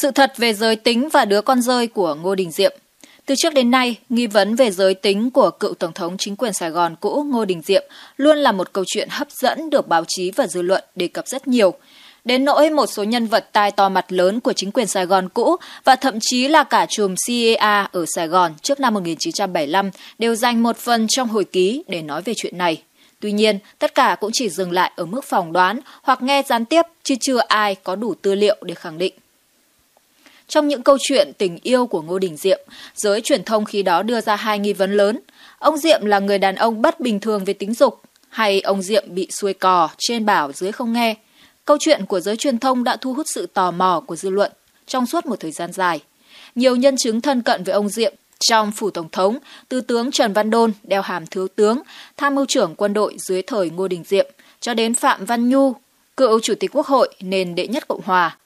Sự thật về giới tính và đứa con rơi của Ngô Đình Diệm từ trước đến nay, nghi vấn về giới tính của cựu Tổng thống chính quyền Sài Gòn cũ Ngô Đình Diệm luôn là một câu chuyện hấp dẫn được báo chí và dư luận đề cập rất nhiều. Đến nỗi một số nhân vật tai to mặt lớn của chính quyền Sài Gòn cũ và thậm chí là cả chùm CIA e ở Sài Gòn trước năm 1975 đều dành một phần trong hồi ký để nói về chuyện này. Tuy nhiên, tất cả cũng chỉ dừng lại ở mức phỏng đoán hoặc nghe gián tiếp, chứ chưa ai có đủ tư liệu để khẳng định. Trong những câu chuyện tình yêu của Ngô Đình Diệm, giới truyền thông khi đó đưa ra hai nghi vấn lớn. Ông Diệm là người đàn ông bất bình thường về tính dục hay ông Diệm bị xuôi cò trên bảo dưới không nghe. Câu chuyện của giới truyền thông đã thu hút sự tò mò của dư luận trong suốt một thời gian dài. Nhiều nhân chứng thân cận với ông Diệm trong phủ tổng thống, tư tướng Trần Văn Đôn đeo hàm thiếu tướng, tham mưu trưởng quân đội dưới thời Ngô Đình Diệm, cho đến Phạm Văn Nhu, cựu chủ tịch Quốc hội nền đệ nhất Cộng hòa,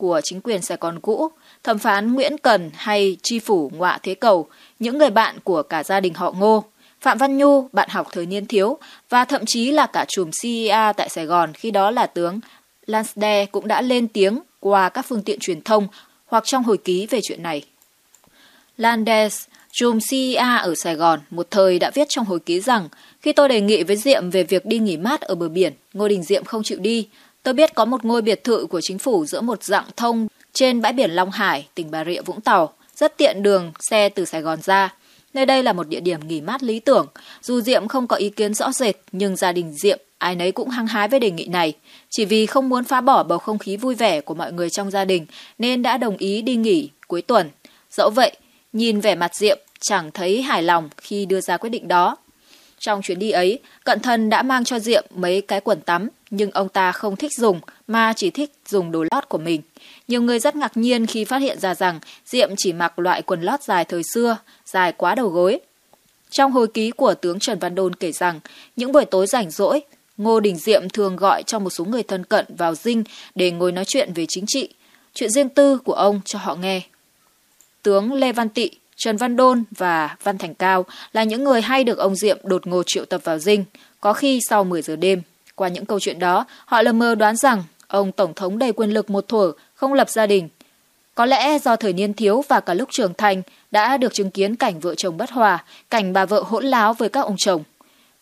của chính quyền Sài Gòn cũ, thẩm phán Nguyễn Cần hay tri phủ Ngoạ Thế Cầu, những người bạn của cả gia đình họ Ngô, Phạm Văn Nhu, bạn học thời niên thiếu và thậm chí là cả chùm CIA e tại Sài Gòn khi đó là tướng Lansde cũng đã lên tiếng qua các phương tiện truyền thông hoặc trong hồi ký về chuyện này. Landes, chùm CIA e ở Sài Gòn, một thời đã viết trong hồi ký rằng khi tôi đề nghị với Diệm về việc đi nghỉ mát ở bờ biển, Ngô Đình Diệm không chịu đi, Tôi biết có một ngôi biệt thự của chính phủ giữa một dạng thông trên bãi biển Long Hải, tỉnh Bà Rịa Vũng Tàu, rất tiện đường xe từ Sài Gòn ra. Nơi đây là một địa điểm nghỉ mát lý tưởng. Dù Diệm không có ý kiến rõ rệt, nhưng gia đình Diệm ai nấy cũng hăng hái với đề nghị này. Chỉ vì không muốn phá bỏ bầu không khí vui vẻ của mọi người trong gia đình nên đã đồng ý đi nghỉ cuối tuần. Dẫu vậy, nhìn vẻ mặt Diệm chẳng thấy hài lòng khi đưa ra quyết định đó. Trong chuyến đi ấy, Cận Thân đã mang cho Diệm mấy cái quần tắm, nhưng ông ta không thích dùng mà chỉ thích dùng đồ lót của mình. Nhiều người rất ngạc nhiên khi phát hiện ra rằng Diệm chỉ mặc loại quần lót dài thời xưa, dài quá đầu gối. Trong hồi ký của tướng Trần Văn Đôn kể rằng, những buổi tối rảnh rỗi, Ngô Đình Diệm thường gọi cho một số người thân cận vào dinh để ngồi nói chuyện về chính trị, chuyện riêng tư của ông cho họ nghe. Tướng Lê Văn Tị Trần Văn Đôn và Văn Thành Cao là những người hay được ông Diệm đột ngột triệu tập vào dinh, có khi sau 10 giờ đêm. Qua những câu chuyện đó, họ lờ mơ đoán rằng ông Tổng thống đầy quyền lực một thuở, không lập gia đình. Có lẽ do thời niên thiếu và cả lúc trưởng thành đã được chứng kiến cảnh vợ chồng bất hòa, cảnh bà vợ hỗn láo với các ông chồng.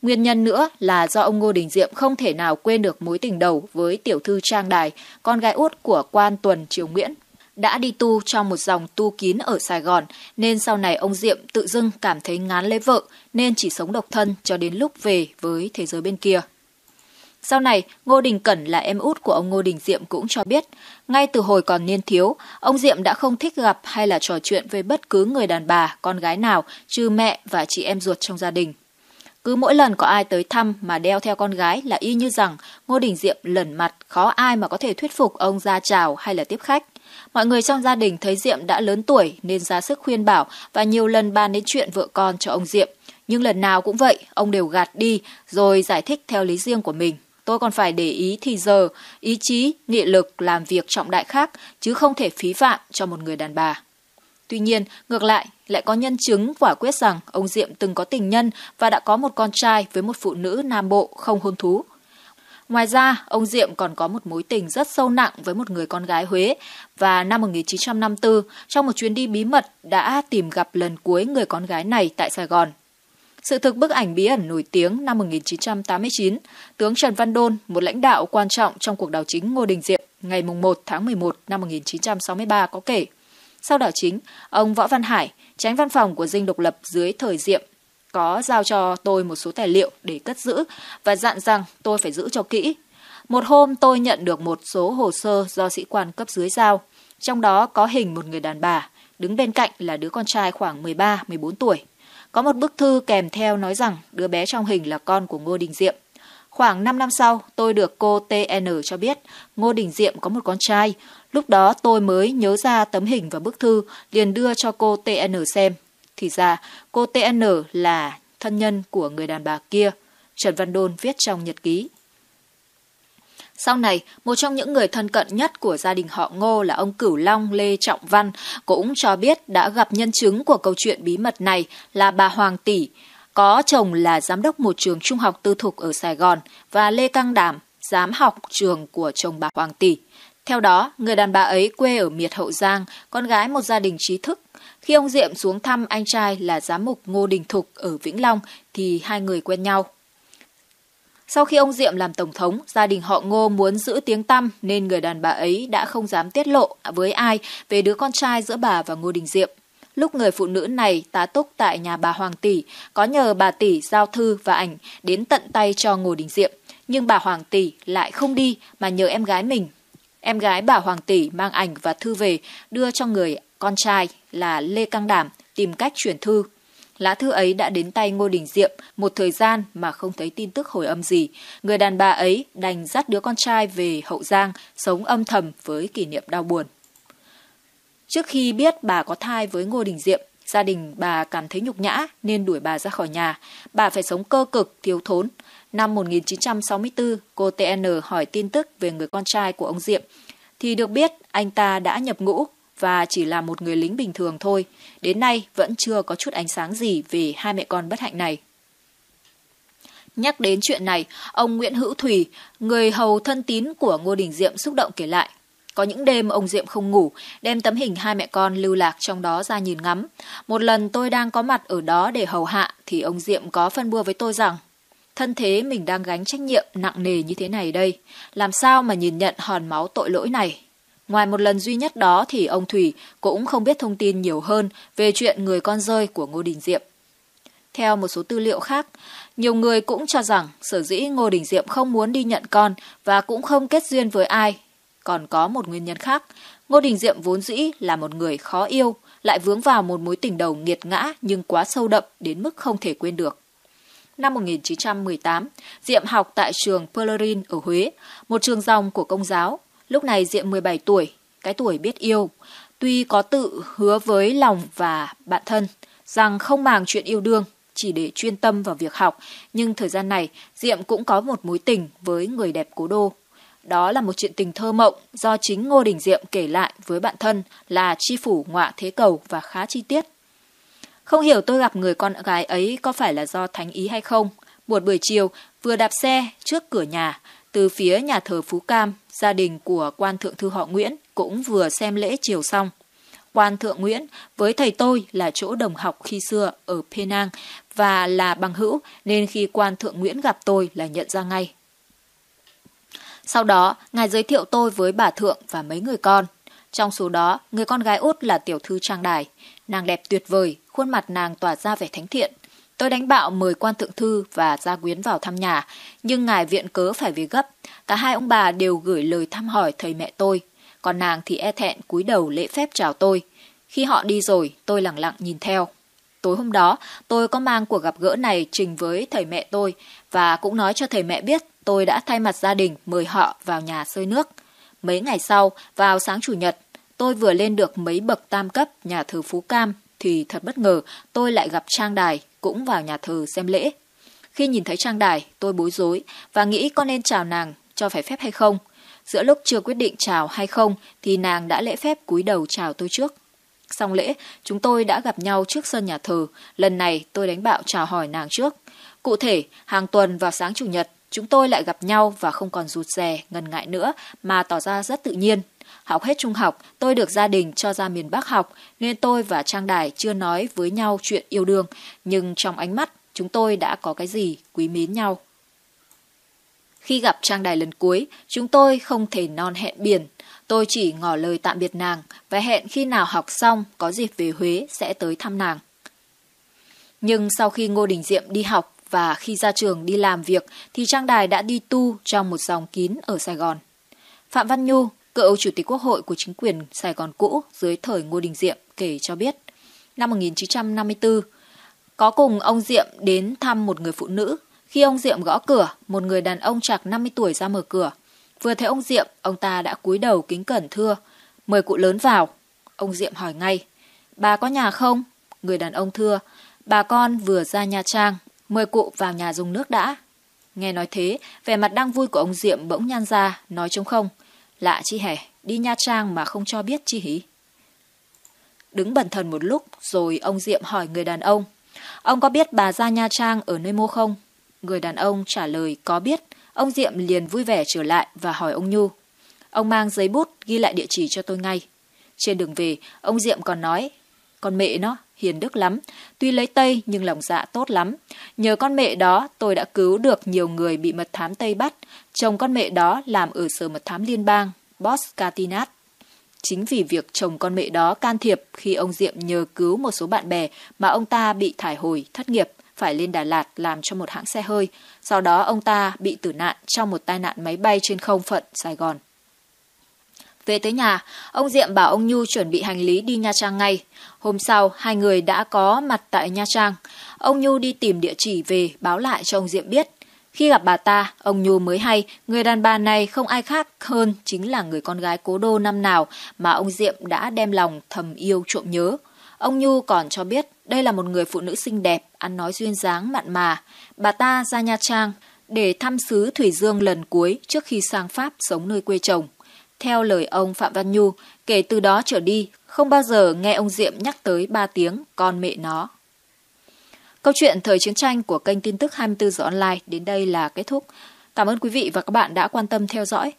Nguyên nhân nữa là do ông Ngô Đình Diệm không thể nào quên được mối tình đầu với tiểu thư Trang Đài, con gái út của quan Tuần Triều Nguyễn đã đi tu trong một dòng tu kín ở Sài Gòn, nên sau này ông Diệm tự dưng cảm thấy ngán lấy vợ, nên chỉ sống độc thân cho đến lúc về với thế giới bên kia. Sau này, Ngô Đình Cẩn là em út của ông Ngô Đình Diệm cũng cho biết, ngay từ hồi còn niên thiếu, ông Diệm đã không thích gặp hay là trò chuyện với bất cứ người đàn bà, con gái nào, trừ mẹ và chị em ruột trong gia đình. Cứ mỗi lần có ai tới thăm mà đeo theo con gái là y như rằng Ngô Đình Diệm lẩn mặt khó ai mà có thể thuyết phục ông ra chào hay là tiếp khách. Mọi người trong gia đình thấy Diệm đã lớn tuổi nên ra sức khuyên bảo và nhiều lần bàn đến chuyện vợ con cho ông Diệm. Nhưng lần nào cũng vậy, ông đều gạt đi rồi giải thích theo lý riêng của mình. Tôi còn phải để ý thì giờ, ý chí, nghị lực làm việc trọng đại khác chứ không thể phí phạm cho một người đàn bà. Tuy nhiên, ngược lại, lại có nhân chứng quả quyết rằng ông Diệm từng có tình nhân và đã có một con trai với một phụ nữ Nam Bộ không hôn thú Ngoài ra, ông Diệm còn có một mối tình rất sâu nặng với một người con gái Huế và năm 1954, trong một chuyến đi bí mật đã tìm gặp lần cuối người con gái này tại Sài Gòn. Sự thực bức ảnh bí ẩn nổi tiếng năm 1989, tướng Trần Văn Đôn, một lãnh đạo quan trọng trong cuộc đảo chính Ngô Đình Diệm ngày 1 tháng 11 năm 1963 có kể. Sau đảo chính, ông Võ Văn Hải, tránh văn phòng của Dinh Độc Lập dưới thời Diệm có giao cho tôi một số tài liệu để cất giữ và dặn rằng tôi phải giữ cho kỹ. Một hôm tôi nhận được một số hồ sơ do sĩ quan cấp dưới giao, trong đó có hình một người đàn bà, đứng bên cạnh là đứa con trai khoảng 13-14 tuổi. Có một bức thư kèm theo nói rằng đứa bé trong hình là con của Ngô Đình Diệm. Khoảng 5 năm sau, tôi được cô TN cho biết Ngô Đình Diệm có một con trai. Lúc đó tôi mới nhớ ra tấm hình và bức thư, liền đưa cho cô TN xem thì ra, cô TN là thân nhân của người đàn bà kia, Trần Văn Đôn viết trong nhật ký. Sau này, một trong những người thân cận nhất của gia đình họ Ngô là ông Cửu Long Lê Trọng Văn cũng cho biết đã gặp nhân chứng của câu chuyện bí mật này là bà Hoàng Tỷ, có chồng là giám đốc một trường trung học tư thục ở Sài Gòn và Lê Căng Đảm, giám học trường của chồng bà Hoàng Tỷ. Theo đó, người đàn bà ấy quê ở Miệt Hậu Giang, con gái một gia đình trí thức. Khi ông Diệm xuống thăm anh trai là giám mục Ngô Đình Thục ở Vĩnh Long thì hai người quen nhau. Sau khi ông Diệm làm tổng thống, gia đình họ Ngô muốn giữ tiếng tăm nên người đàn bà ấy đã không dám tiết lộ với ai về đứa con trai giữa bà và Ngô Đình Diệm. Lúc người phụ nữ này tá túc tại nhà bà Hoàng Tỷ, có nhờ bà Tỷ giao thư và ảnh đến tận tay cho Ngô Đình Diệm. Nhưng bà Hoàng Tỷ lại không đi mà nhờ em gái mình Em gái bà Hoàng Tỷ mang ảnh và thư về đưa cho người con trai là Lê Căng Đảm tìm cách chuyển thư. Lá thư ấy đã đến tay Ngô Đình Diệm một thời gian mà không thấy tin tức hồi âm gì. Người đàn bà ấy đành dắt đứa con trai về Hậu Giang sống âm thầm với kỷ niệm đau buồn. Trước khi biết bà có thai với Ngô Đình Diệm, Gia đình bà cảm thấy nhục nhã nên đuổi bà ra khỏi nhà. Bà phải sống cơ cực, thiếu thốn. Năm 1964, cô TN hỏi tin tức về người con trai của ông Diệm. Thì được biết anh ta đã nhập ngũ và chỉ là một người lính bình thường thôi. Đến nay vẫn chưa có chút ánh sáng gì về hai mẹ con bất hạnh này. Nhắc đến chuyện này, ông Nguyễn Hữu Thủy, người hầu thân tín của Ngô Đình Diệm xúc động kể lại. Có những đêm ông Diệm không ngủ, đem tấm hình hai mẹ con lưu lạc trong đó ra nhìn ngắm. Một lần tôi đang có mặt ở đó để hầu hạ thì ông Diệm có phân bua với tôi rằng thân thế mình đang gánh trách nhiệm nặng nề như thế này đây, làm sao mà nhìn nhận hòn máu tội lỗi này. Ngoài một lần duy nhất đó thì ông Thủy cũng không biết thông tin nhiều hơn về chuyện người con rơi của Ngô Đình Diệm. Theo một số tư liệu khác, nhiều người cũng cho rằng sở dĩ Ngô Đình Diệm không muốn đi nhận con và cũng không kết duyên với ai còn có một nguyên nhân khác. Ngô Đình Diệm vốn dĩ là một người khó yêu, lại vướng vào một mối tình đầu nghiệt ngã nhưng quá sâu đậm đến mức không thể quên được. Năm 1918, Diệm học tại trường Pellerin ở Huế, một trường dòng của công giáo. Lúc này Diệm 17 tuổi, cái tuổi biết yêu. Tuy có tự hứa với lòng và bạn thân rằng không màng chuyện yêu đương, chỉ để chuyên tâm vào việc học, nhưng thời gian này Diệm cũng có một mối tình với người đẹp cố đô đó là một chuyện tình thơ mộng do chính Ngô Đình Diệm kể lại với bạn thân là chi phủ ngọa thế cầu và khá chi tiết. Không hiểu tôi gặp người con gái ấy có phải là do thánh ý hay không. Một buổi chiều, vừa đạp xe trước cửa nhà, từ phía nhà thờ Phú Cam, gia đình của quan thượng thư họ Nguyễn cũng vừa xem lễ chiều xong. Quan thượng Nguyễn với thầy tôi là chỗ đồng học khi xưa ở Penang và là bằng hữu nên khi quan thượng Nguyễn gặp tôi là nhận ra ngay sau đó, ngài giới thiệu tôi với bà Thượng và mấy người con. Trong số đó, người con gái út là tiểu thư Trang Đài. Nàng đẹp tuyệt vời, khuôn mặt nàng tỏa ra vẻ thánh thiện. Tôi đánh bạo mời quan thượng thư và gia quyến vào thăm nhà, nhưng ngài viện cớ phải về gấp. Cả hai ông bà đều gửi lời thăm hỏi thầy mẹ tôi, còn nàng thì e thẹn cúi đầu lễ phép chào tôi. Khi họ đi rồi, tôi lặng lặng nhìn theo. Tối hôm đó, tôi có mang cuộc gặp gỡ này trình với thầy mẹ tôi và cũng nói cho thầy mẹ biết tôi đã thay mặt gia đình mời họ vào nhà sơi nước. Mấy ngày sau, vào sáng chủ nhật, tôi vừa lên được mấy bậc tam cấp nhà thờ Phú Cam thì thật bất ngờ tôi lại gặp Trang Đài cũng vào nhà thờ xem lễ. Khi nhìn thấy Trang Đài, tôi bối rối và nghĩ có nên chào nàng cho phải phép hay không. Giữa lúc chưa quyết định chào hay không thì nàng đã lễ phép cúi đầu chào tôi trước. Xong lễ, chúng tôi đã gặp nhau trước sân nhà thờ. Lần này tôi đánh bạo chào hỏi nàng trước. Cụ thể, hàng tuần vào sáng chủ nhật, chúng tôi lại gặp nhau và không còn rụt rè, ngần ngại nữa mà tỏ ra rất tự nhiên. Học hết trung học, tôi được gia đình cho ra miền Bắc học, nên tôi và Trang Đài chưa nói với nhau chuyện yêu đương, nhưng trong ánh mắt chúng tôi đã có cái gì quý mến nhau. Khi gặp Trang Đài lần cuối, chúng tôi không thể non hẹn biển. Tôi chỉ ngỏ lời tạm biệt nàng và hẹn khi nào học xong có dịp về Huế sẽ tới thăm nàng. Nhưng sau khi Ngô Đình Diệm đi học và khi ra trường đi làm việc thì Trang Đài đã đi tu trong một dòng kín ở Sài Gòn. Phạm Văn Nhu, cựu chủ tịch quốc hội của chính quyền Sài Gòn cũ dưới thời Ngô Đình Diệm kể cho biết, năm 1954, có cùng ông Diệm đến thăm một người phụ nữ khi ông Diệm gõ cửa, một người đàn ông chạc 50 tuổi ra mở cửa. Vừa thấy ông Diệm, ông ta đã cúi đầu kính cẩn thưa. Mời cụ lớn vào. Ông Diệm hỏi ngay. Bà có nhà không? Người đàn ông thưa. Bà con vừa ra Nha Trang. Mời cụ vào nhà dùng nước đã. Nghe nói thế, vẻ mặt đang vui của ông Diệm bỗng nhan ra, nói trống không. Lạ chi hẻ, đi Nha Trang mà không cho biết chi hỉ. Đứng bẩn thần một lúc, rồi ông Diệm hỏi người đàn ông. Ông có biết bà ra Nha Trang ở nơi mô không? Người đàn ông trả lời có biết, ông Diệm liền vui vẻ trở lại và hỏi ông Nhu. Ông mang giấy bút ghi lại địa chỉ cho tôi ngay. Trên đường về, ông Diệm còn nói, con mẹ nó, hiền đức lắm, tuy lấy Tây nhưng lòng dạ tốt lắm. Nhờ con mẹ đó tôi đã cứu được nhiều người bị mật thám Tây bắt, chồng con mẹ đó làm ở sở mật thám liên bang, Boss Catinat. Chính vì việc chồng con mẹ đó can thiệp khi ông Diệm nhờ cứu một số bạn bè mà ông ta bị thải hồi, thất nghiệp phải lên Đà Lạt làm cho một hãng xe hơi. Sau đó ông ta bị tử nạn trong một tai nạn máy bay trên không phận Sài Gòn. Về tới nhà, ông Diệm bảo ông Nhu chuẩn bị hành lý đi Nha Trang ngay. Hôm sau, hai người đã có mặt tại Nha Trang. Ông Nhu đi tìm địa chỉ về báo lại cho ông Diệm biết. Khi gặp bà ta, ông Nhu mới hay người đàn bà này không ai khác hơn chính là người con gái cố đô năm nào mà ông Diệm đã đem lòng thầm yêu trộm nhớ. Ông Nhu còn cho biết đây là một người phụ nữ xinh đẹp, ăn nói duyên dáng mặn mà, bà ta ra Nha Trang để thăm xứ Thủy Dương lần cuối trước khi sang Pháp sống nơi quê chồng. Theo lời ông Phạm Văn Nhu, kể từ đó trở đi, không bao giờ nghe ông Diệm nhắc tới ba tiếng con mẹ nó. Câu chuyện thời chiến tranh của kênh tin tức 24 giờ online đến đây là kết thúc. Cảm ơn quý vị và các bạn đã quan tâm theo dõi.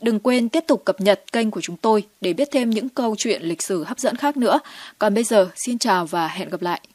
Đừng quên tiếp tục cập nhật kênh của chúng tôi để biết thêm những câu chuyện lịch sử hấp dẫn khác nữa. Còn bây giờ, xin chào và hẹn gặp lại.